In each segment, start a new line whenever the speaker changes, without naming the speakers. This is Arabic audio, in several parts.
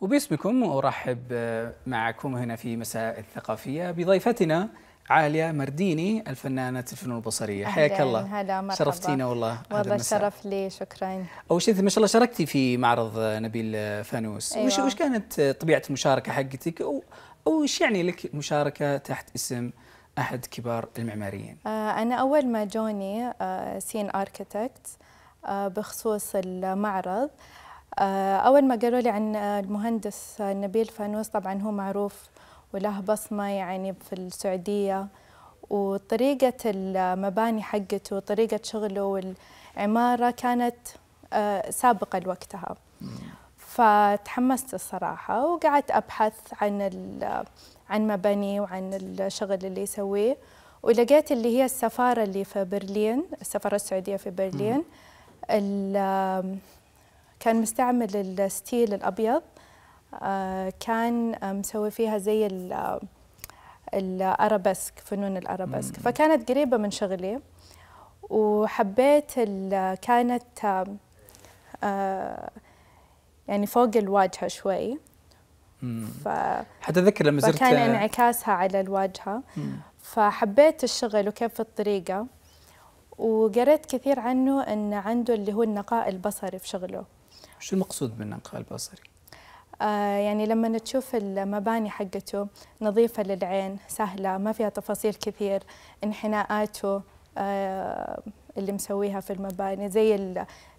وباسمكم أرحب معكم هنا في مساء الثقافية بضيفتنا عالية مرديني الفنانة الفنون البصرية حياك الله هلا مرحبا شرفتينا والله والله الشرف
لي شكرا
أول شيء ما شاء الله شاركتي في معرض نبيل فانوس أيوة. وش, وش كانت طبيعة المشاركة حقتك أو وش يعني لك مشاركة تحت اسم أحد كبار المعماريين
آه، أنا أول ما جوني سين آه، أركيتكت آه، بخصوص المعرض آه، أول ما قالوا لي عن آه، المهندس نبيل فانوس طبعا هو معروف وله بصمة يعني في السعودية وطريقة المباني حقته وطريقة شغله والعمارة كانت آه، سابقة لوقتها فتحمست الصراحة وقعدت أبحث عن عن مباني وعن الشغل اللي يسويه ولقيت اللي هي السفارة اللي في برلين السفارة السعودية في برلين كان مستعمل الستيل الأبيض آه، كان آه، مسوي فيها زي آه، الأرابسك فنون الأرابسك فكانت قريبة من شغلي وحبيت كانت يعني فوق الواجهة شوي
ف حتى أتذكر لما زرت كان
انعكاسها على الواجهة فحبيت الشغل وكيف الطريقة وقريت كثير عنه أن عنده اللي هو النقاء البصري في شغله
شو المقصود بالنقاء البصري؟
آه، يعني لما تشوف المباني حقته نظيفة للعين سهلة ما فيها تفاصيل كثير انحناءاته آه، اللي مسويها في المباني زي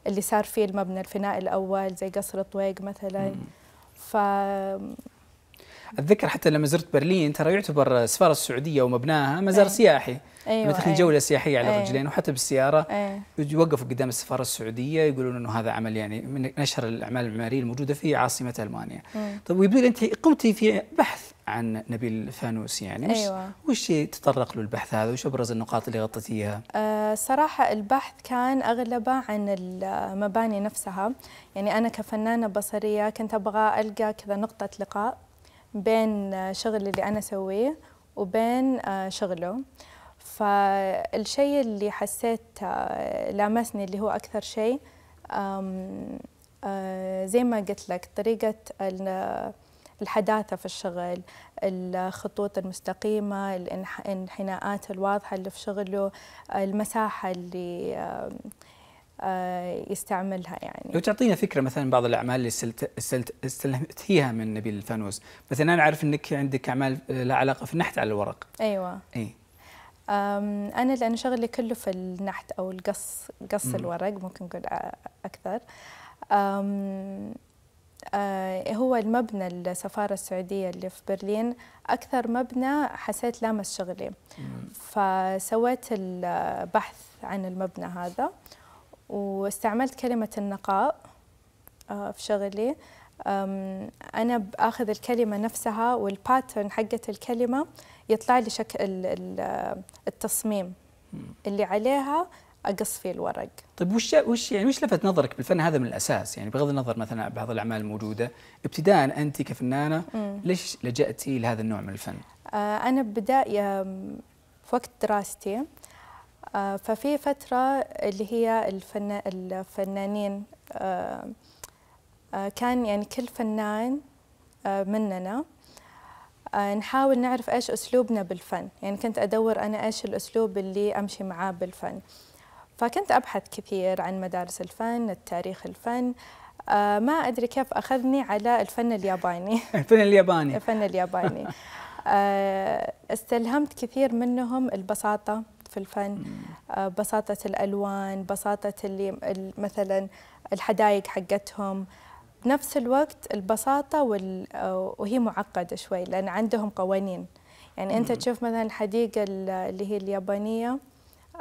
اللي صار فيه المبنى الفناء الأول زي قصر الطويق مثلا ف
اتذكر حتى لما زرت برلين ترى يعتبر السفاره السعوديه ومبناها مزار أيه. سياحي أيوة لما أيوة جوله سياحيه على أيوة وحتى بالسياره أيوة يوقفوا قدام السفاره السعوديه يقولون انه هذا عمل يعني من اشهر الاعمال المعماريه الموجوده في عاصمه المانيا. طيب ويبدو انت قمتي في بحث عن نبيل فانوس يعني وش أيوة. وش تطرق له البحث هذا وش ابرز النقاط اللي غطيتيها؟
أه صراحه البحث كان اغلبه عن المباني نفسها، يعني انا كفنانه بصريه كنت ابغى القى كذا نقطه لقاء بين شغلي اللي أنا أسويه وبين آه، شغله فالشيء اللي حسيت آه، لامسني اللي هو أكثر شيء آه، زي ما قلت لك طريقة الحداثة في الشغل الخطوط المستقيمة الانحناءات الواضحة اللي في شغله المساحة اللي آه، يستعملها يعني لو
تعطينا فكره مثلا بعض الاعمال اللي استلت استلت استلهمتيها من نبيل الفانوس مثلا انا اعرف انك عندك اعمال آه، لها علاقه في النحت على الورق ايوه اي
انا لان شغلي كله في النحت او القص قص الورق ممكن نقول اكثر آه، هو المبنى السفارة السعودية اللي في برلين أكثر مبنى حسيت لامس شغلي فسويت البحث عن المبنى هذا واستعملت كلمة النقاء آه، في شغلي أنا بأخذ الكلمة نفسها والباترن حقة الكلمة يطلع لي شكل آه، التصميم اللي عليها اقص فيه الورق.
طيب وش وش يعني وش لفت نظرك بالفن هذا من الاساس؟ يعني بغض النظر مثلا بعض الاعمال الموجوده، ابتداء انت كفنانه ليش لجأتي لهذا النوع من الفن؟
آه انا بدايه في وقت دراستي آه، ففي فترة اللي هي الفن... الفنانين آه، آه، كان يعني كل فنان مننا نحاول نعرف ايش اسلوبنا بالفن يعني كنت ادور انا ايش الاسلوب اللي امشي معاه بالفن فكنت ابحث كثير عن مدارس الفن التاريخ الفن ما ادري كيف اخذني على الفن الياباني
الفن الياباني الفن الياباني
استلهمت كثير منهم البساطه في الفن آه، بساطة الألوان بساطة اللي مثلا الحدايق حقتهم بنفس الوقت البساطة وال... آه، وهي معقدة شوي لأن عندهم قوانين يعني أنت تشوف مثلا الحديقة اللي هي اليابانية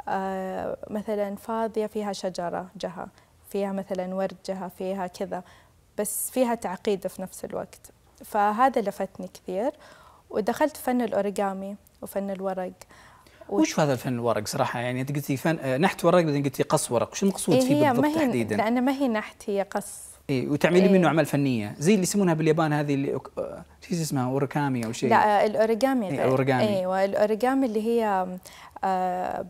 آه، مثلا فاضية فيها شجرة جهة فيها مثلا ورد جهة فيها كذا بس فيها تعقيد في نفس الوقت فهذا لفتني كثير ودخلت فن الأوريجامي وفن الورق وش
هذا الفن الورق صراحه يعني انت قلتي فن آه، نحت ورق بعدين قلتي قص ورق شو المقصود إيه فيه بالضبط هي تحديدا؟ لان
ما هي نحت هي قص
اي وتعملي إيه. منه اعمال فنيه زي اللي يسمونها باليابان هذه اللي آه، شو اسمها اوريكامي او شيء لا
آه، الاوريجامي إيه الاوريجامي ايوه الاوريجامي اللي هي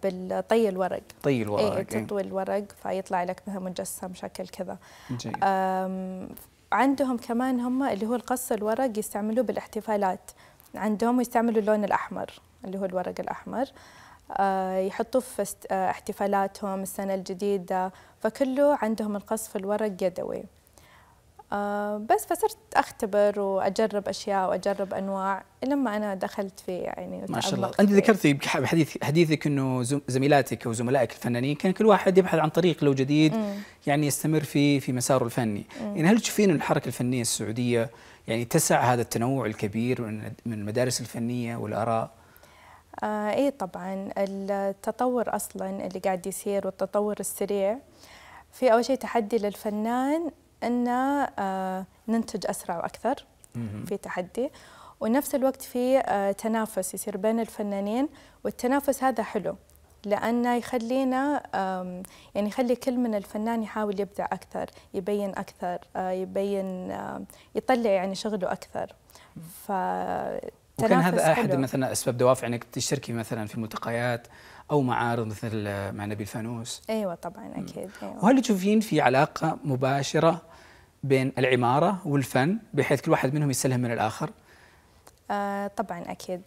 بالطي الورق طي الورق إيه, إيه. تطوي الورق فيطلع لك مثلا مجسم شكل كذا عندهم كمان هم اللي هو القص الورق يستعملوه بالاحتفالات عندهم يستعملوا اللون الاحمر اللي هو الورق الأحمر آه، يحطوه في آه، احتفالاتهم السنة الجديدة فكله عندهم القصف الورق يدوي آه، بس فصرت اختبر واجرب اشياء واجرب انواع لما انا دخلت في يعني ما شاء الله انت ذكرتي
بحديث حديثك انه زميلاتك أو زملائك الفنانين كان كل واحد يبحث عن طريق لو جديد مم. يعني يستمر في في مساره الفني مم. يعني هل تشوفين الحركه الفنيه السعوديه يعني تسع هذا التنوع الكبير من المدارس الفنيه والاراء
آه ايه طبعا التطور اصلا اللي قاعد يصير والتطور السريع في اول شيء تحدي للفنان انه آه ننتج اسرع واكثر في تحدي ونفس الوقت في آه تنافس يصير بين الفنانين والتنافس هذا حلو لانه يخلينا يعني يخلي كل من الفنان يحاول يبدع اكثر يبين اكثر آه، يبين يطلع يعني شغله اكثر ف وكان هذا احد حلو. مثلا
اسباب دوافع انك تشتركي مثلا في ملتقيات او معارض مثل مع نبي فانوس
ايوه طبعا اكيد أيوة.
وهل تشوفين في علاقه مباشره بين العماره والفن بحيث كل واحد منهم يستلهم من الاخر؟
آه طبعا اكيد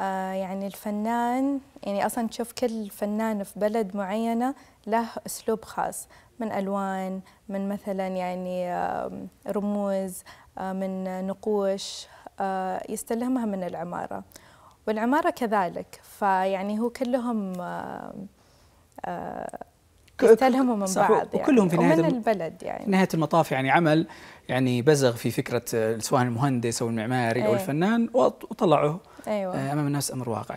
آه يعني الفنان يعني اصلا تشوف كل فنان في بلد معينه له اسلوب خاص من الوان من مثلا يعني آه رموز من نقوش آه، يستلمها من العمارة والعمارة كذلك فيعني هو كلهم آه، آه، يستلهموا من بعض يعني وكلهم في نهاية ومن البلد يعني نهاية
المطاف يعني عمل يعني بزغ في فكرة سواء المهندس أو المعماري أيه أو الفنان وطلعه أيوة. أمام الناس أمر واقع